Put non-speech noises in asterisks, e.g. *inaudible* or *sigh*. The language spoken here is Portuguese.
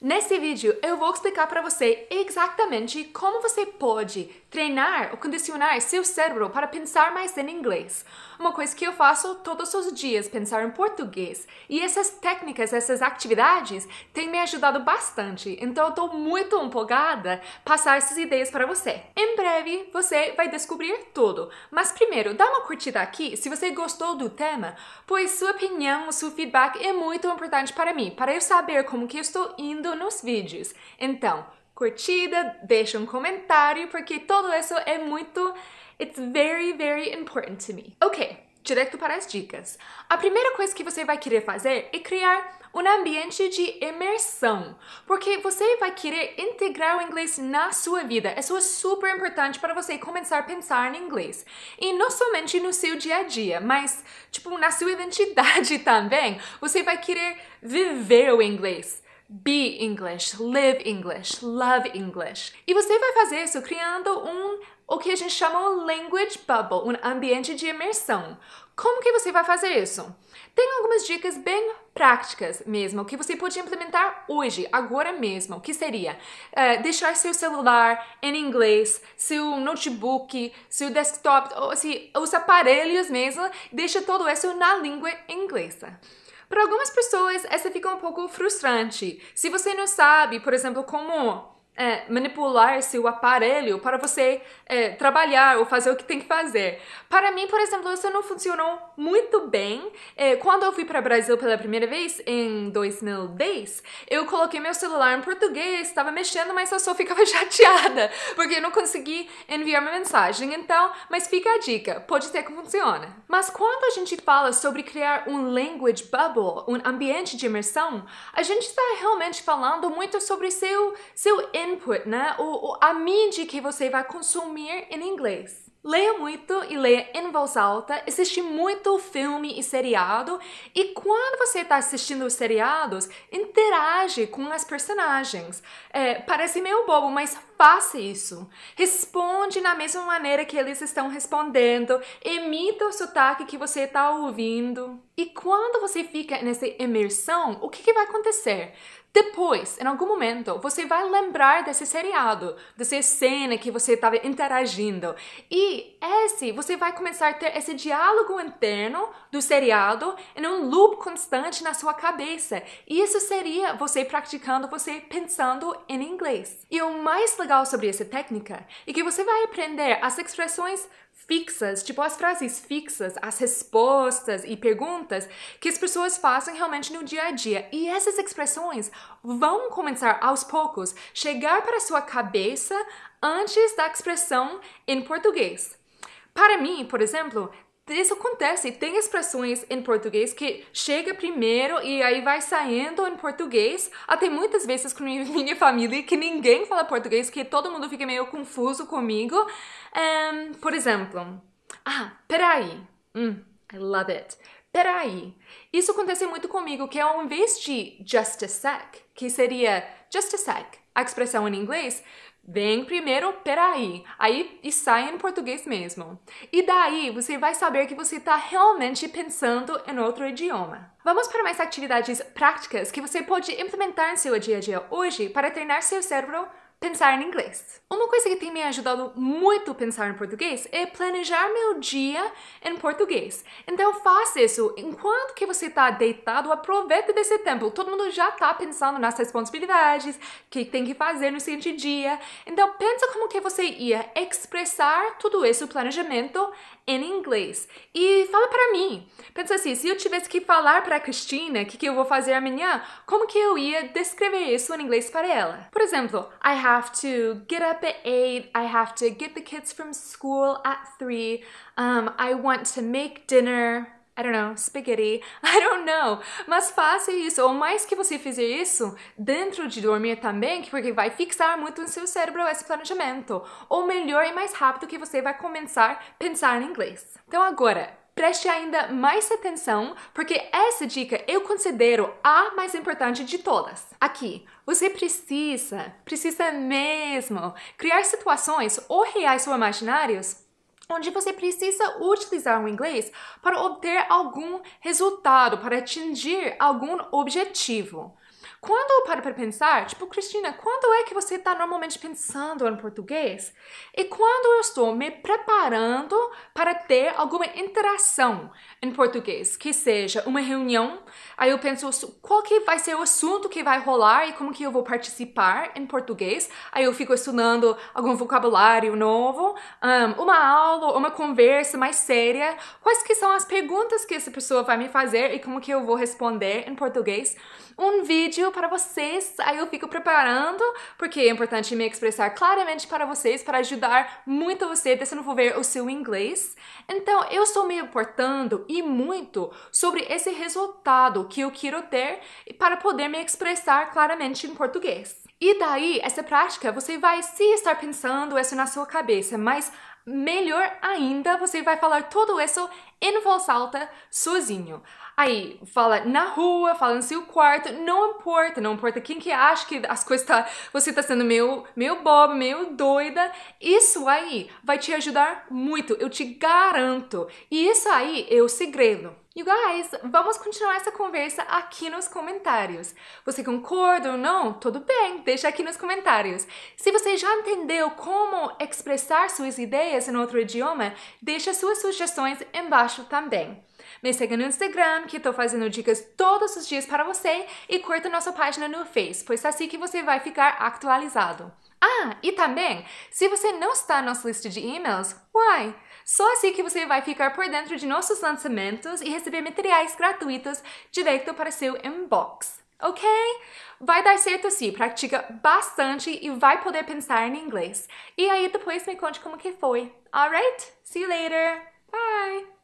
Nesse vídeo eu vou explicar para você exatamente como você pode treinar ou condicionar seu cérebro para pensar mais em inglês. Uma coisa que eu faço todos os dias, pensar em português. E essas técnicas, essas atividades têm me ajudado bastante, então eu estou muito empolgada passar essas ideias para você. Em breve você vai descobrir tudo, mas primeiro dá uma curtida aqui se você gostou do tema, pois sua opinião, seu feedback é muito importante para mim, para eu saber como que eu estou indo nos vídeos. Então, curtida, deixa um comentário, porque tudo isso é muito. It's very, very important to me. Ok, direto para as dicas. A primeira coisa que você vai querer fazer é criar um ambiente de imersão, porque você vai querer integrar o inglês na sua vida. Isso é super importante para você começar a pensar em inglês. E não somente no seu dia a dia, mas tipo na sua identidade *laughs* também. Você vai querer viver o inglês be English, live English, love English. E você vai fazer isso criando um o que a gente chama um language bubble, um ambiente de imersão. Como que você vai fazer isso? Tem algumas dicas bem práticas mesmo que você pode implementar hoje, agora mesmo, que seria uh, deixar seu celular em inglês, seu notebook, seu desktop, ou, os aparelhos mesmo, deixa tudo isso na língua inglesa. Para algumas pessoas, essa fica um pouco frustrante. Se você não sabe, por exemplo, como é, manipular seu aparelho para você é, trabalhar ou fazer o que tem que fazer. Para mim, por exemplo, isso não funcionou muito bem. É, quando eu fui para o Brasil pela primeira vez, em 2010, eu coloquei meu celular em português, estava mexendo, mas eu só ficava *laughs* chateada, porque eu não consegui enviar uma mensagem. Então, mas fica a dica, pode ser que funcione. Mas quando a gente fala sobre criar um language bubble, um ambiente de imersão, a gente está realmente falando muito sobre seu, seu input, né? O, o, a mídia que você vai consumir em inglês. Leia muito e leia em voz alta, assiste muito filme e seriado, e quando você está assistindo os seriados, interage com as personagens. É, parece meio bobo, mas faça isso. Responde na mesma maneira que eles estão respondendo, emita o sotaque que você está ouvindo. E quando você fica nessa imersão, o que, que vai acontecer? Depois, em algum momento, você vai lembrar desse seriado, dessa cena que você estava interagindo. E esse, você vai começar a ter esse diálogo interno do seriado em um loop constante na sua cabeça. E isso seria você praticando, você pensando em inglês. E o mais legal sobre essa técnica é que você vai aprender as expressões fixas, tipo as frases fixas, as respostas e perguntas que as pessoas fazem realmente no dia a dia. E essas expressões vão começar aos poucos chegar para sua cabeça antes da expressão em português. Para mim, por exemplo, isso acontece. Tem expressões em português que chega primeiro e aí vai saindo em português. Até muitas vezes com minha *laughs* família que ninguém fala português, que todo mundo fica meio confuso comigo. Um, ehm, por exemplo, ah, peraí. Hum, I love it peraí, isso acontece muito comigo, que ao invés de just a sec, que seria just a sec, a expressão em inglês, vem primeiro peraí, aí e sai em português mesmo. E daí você vai saber que você está realmente pensando em outro idioma. Vamos para mais atividades práticas que você pode implementar em seu dia a dia hoje para treinar seu cérebro pensar em inglês. Uma coisa que tem me ajudado muito a pensar em português é planejar meu dia em português. Então faça isso enquanto que você está deitado, aproveite desse tempo. Todo mundo já está pensando nas responsabilidades, o que tem que fazer no seguinte dia. Então pensa como que você ia expressar tudo esse planejamento em inglês. E fala para mim. Pensa assim, se eu tivesse que falar para a Cristina o que, que eu vou fazer amanhã, como que eu ia descrever isso em inglês para ela? Por exemplo, I have have to get up at eight. I have to get the kids from school at three. Um, I want to make dinner. I don't know, spaghetti, *laughs* I don't know. Mas faça isso, ou mais que você fizer isso, dentro de dormir também, porque vai fixar muito no seu cérebro esse planejamento. Ou melhor e mais rápido que você vai começar a pensar em inglês. Então agora, preste ainda mais atenção, porque essa dica eu considero a mais importante de todas. Aqui, você precisa, precisa mesmo criar situações ou reais ou imaginários onde você precisa utilizar o inglês para obter algum resultado, para atingir algum objetivo. Quando eu paro para pensar, tipo, Cristina, quando é que você está normalmente pensando em português? E quando eu estou me preparando para ter alguma interação em português, que seja uma reunião, aí eu penso qual que vai ser o assunto que vai rolar e como que eu vou participar em português, aí eu fico estudando algum vocabulário novo, um, uma aula, uma conversa mais séria, quais que são as perguntas que essa pessoa vai me fazer e como que eu vou responder em português, um vídeo para vocês. Aí eu fico preparando, porque é importante me expressar claramente para vocês, para ajudar muito você a desenvolver o seu inglês. Então, eu estou me importando e muito sobre esse resultado que eu quero ter para poder me expressar claramente em português. E daí, essa prática, você vai se estar pensando isso na sua cabeça, mas melhor ainda, você vai falar tudo isso em voz alta, sozinho. Aí, fala na rua, fala no seu quarto, não importa, não importa quem que acha que as coisas tá, você tá sendo meio, meio boba, meio doida, isso aí vai te ajudar muito, eu te garanto. E isso aí é o segredo. You guys, vamos continuar essa conversa aqui nos comentários. Você concorda ou não? Tudo bem, deixa aqui nos comentários. Se você já entendeu como expressar suas ideias em outro idioma, deixa suas sugestões embaixo também. Me siga no Instagram, que estou fazendo dicas todos os dias para você, e curta nossa página no Face, pois é assim que você vai ficar atualizado. Ah, e também, se você não está na nossa lista de e-mails, uai! Só assim que você vai ficar por dentro de nossos lançamentos e receber materiais gratuitos direto para seu inbox. Ok? Vai dar certo sim, pratica bastante e vai poder pensar em inglês. E aí depois me conte como que foi. Alright? See you later. Bye!